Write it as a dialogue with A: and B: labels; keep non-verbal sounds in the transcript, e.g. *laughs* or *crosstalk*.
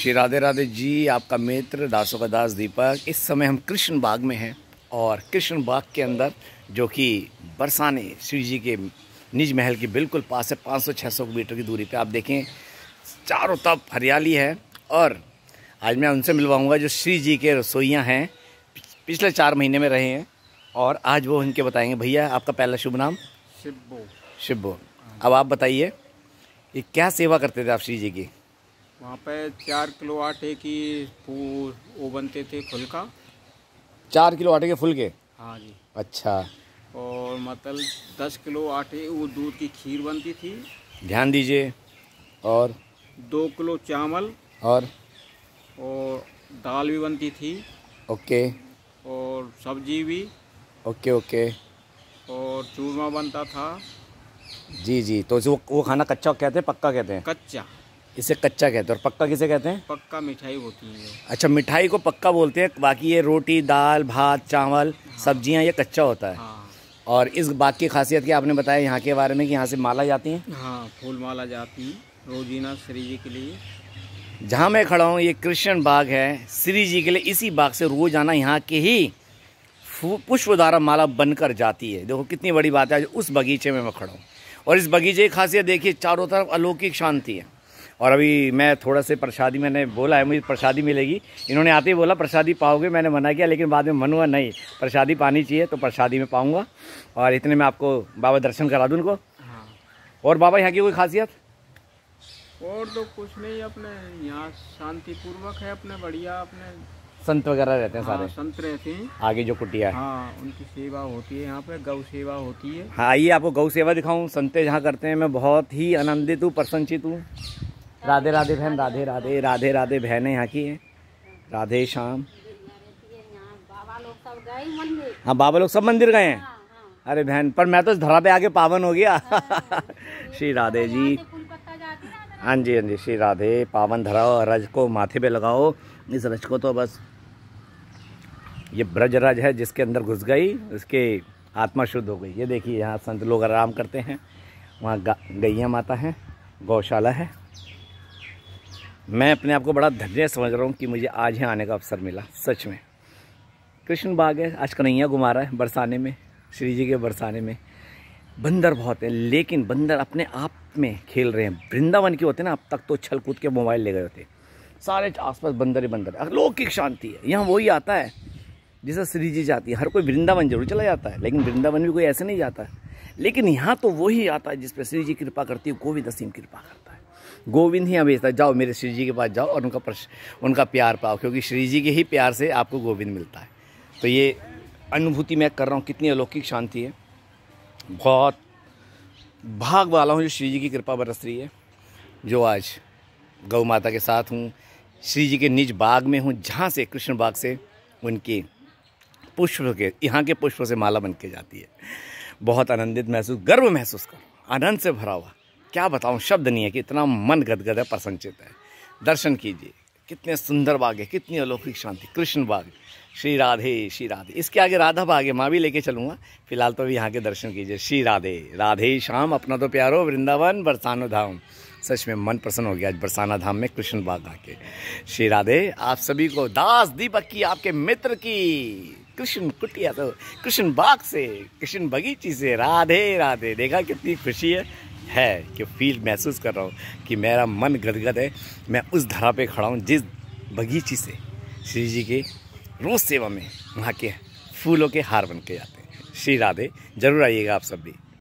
A: श्री राधे राधे जी आपका मित्र दासो का दास दीपक इस समय हम कृष्ण बाग में हैं और कृष्ण बाग के अंदर जो कि बरसाने श्री जी के निज महल के बिल्कुल पास है 500-600 मीटर की दूरी पे आप देखें चारों तरफ हरियाली है और आज मैं उनसे मिलवाऊंगा जो श्री जी के रसोइयाँ हैं पिछले चार महीने में रहे हैं और आज वो उनके बताएंगे भैया आपका पहला शुभ नाम शिब्बो शिब्बो अब आप बताइए ये क्या सेवा करते थे आप श्री जी की
B: वहाँ पे चार किलो आटे की वो बनते थे फुल का
A: चार किलो आटे के फुल के हाँ जी अच्छा
B: और मतलब दस किलो आटे वो दूध की खीर बनती थी
A: ध्यान दीजिए और
B: दो किलो चावल और और दाल भी बनती थी ओके और सब्जी भी
A: ओके ओके
B: और चूरमा बनता था
A: जी जी तो वो वो खाना कच्चा कहते हैं पक्का कहते हैं कच्चा इसे कच्चा कहते हैं और पक्का किसे कहते हैं
B: पक्का मिठाई होती है
A: अच्छा मिठाई को पक्का बोलते हैं बाकी ये रोटी दाल भात चावल हाँ। सब्जियां ये कच्चा होता है हाँ। और इस बात की खासियत की आपने बताया यहाँ के बारे में कि यहाँ से माला जाती है
B: हाँ फूल माला जाती है रोजीना श्री जी के लिए
A: जहाँ मैं खड़ा हूँ ये कृष्ण बाग है श्री जी के लिए इसी बाग से रोजाना यहाँ के ही पुष्प द्वारा माला बनकर जाती है देखो कितनी बड़ी बात है उस बगीचे में मैं खड़ा हूँ और इस बगीचे की खासियत देखिए चारों तरफ अलौकिक शांति है और अभी मैं थोड़ा से प्रसादी मैंने बोला है मुझे प्रसादी मिलेगी इन्होंने आते ही बोला प्रसादी पाओगे मैंने मना किया लेकिन बाद में मन हुआ नहीं प्रसादी पानी चाहिए तो प्रसादी में पाऊँगा और इतने में आपको बाबा दर्शन करा दूँ उनको हाँ। और बाबा यहाँ की कोई खासियत
B: और तो कुछ नहीं अपने यहाँ शांतिपूर्वक है अपने बढ़िया अपने
A: संत वगैरह रहते हैं हाँ, सारे
B: संत रहते हैं आगे जो कुटिया है हाँ, उनकी सेवा होती है यहाँ पे गौ सेवा होती है
A: हाँ आइए आपको गौ सेवा दिखाऊं संत जहाँ करते हैं मैं बहुत ही आनंदित हूँ प्रसन्नचित हूँ
B: राधे राधे बहन
A: राधे राधे राधे राधे बहन यहाँ की है राधे श्याम हाँ बाबा लोग सब मंदिर गए हैं अरे बहन पर मैं तो धरा पे आके पावन हो गया *laughs* श्री राधे जी हाँ जी हाँ जी श्री राधे पावन धराओ रज को माथे पे लगाओ इस रज को तो बस ये ब्रज रज है जिसके अंदर घुस गई उसके आत्मा शुद्ध हो गई ये देखिए यहाँ संत लोग आराम करते हैं वहाँ गैया माता है गौशाला है मैं अपने आप को बड़ा धन्य समझ रहा हूँ कि मुझे आज यहाँ आने का अवसर मिला सच में कृष्ण बाग है आज कन्हैया घुमा रहा है बरसाने में श्री जी के बरसाने में बंदर बहुत है लेकिन बंदर अपने आप में खेल रहे हैं वृंदावन के होते ना अब तक तो छल कूद के मोबाइल ले गए होते सारे आसपास बंदर ही बंदर अलौकिक शांति है यहाँ वही आता है जैसे श्री जी जाती है हर कोई वृंदावन जरूर चला जाता है लेकिन वृंदावन भी कोई ऐसे नहीं जाता है लेकिन यहाँ तो वही आता है जिसपे श्री जी कृपा करती है गोविंद असीम कृपा करता है गोविंद ही हमें भेजता जाओ मेरे श्री जी के पास जाओ और उनका प्रश उनका प्यार पाओ क्योंकि श्री जी के ही प्यार से आपको गोविंद मिलता है तो ये अनुभूति मैं कर रहा हूँ कितनी अलौकिक शांति है बहुत भाग वाला हूँ जो श्री जी की कृपा बरस रही है जो आज गौ माता के साथ हूँ श्री जी के निज बाग में हूँ जहाँ से कृष्ण बाग से उनके पुष्प के यहाँ के पुष्प से माला बन के जाती है बहुत आनंदित महसूस गर्व महसूस करो आनंद से भरा हुआ क्या बताऊँ शब्द नहीं है कि इतना मन गदगद है प्रसंचित है दर्शन कीजिए कितने सुंदर बाग है कितनी अलौकिक शांति कृष्ण बाग श्री राधे श्री राधे इसके आगे राधा बाग है माँ भी लेके चलूँगा फिलहाल तो अभी यहाँ के दर्शन कीजिए श्री राधे राधे श्याम अपना तो प्यारो वृंदावन बरसानो धाम सच में मन प्रसन्न हो गया आज बरसाना धाम में कृष्ण बाग आके श्री राधे आप सभी को दास दीपक की आपके मित्र की कृष्ण कुटिया तो कृष्ण बाग से कृष्ण बगीची से राधे राधे देखा कितनी खुशी है है कि फील महसूस कर रहा हूँ कि मेरा मन गदगद है मैं उस धरा पे खड़ा हूँ जिस बगीची से श्री जी के रोज़ सेवा में वहाँ के फूलों के हार बन के जाते हैं श्री राधे ज़रूर आइएगा आप सब भी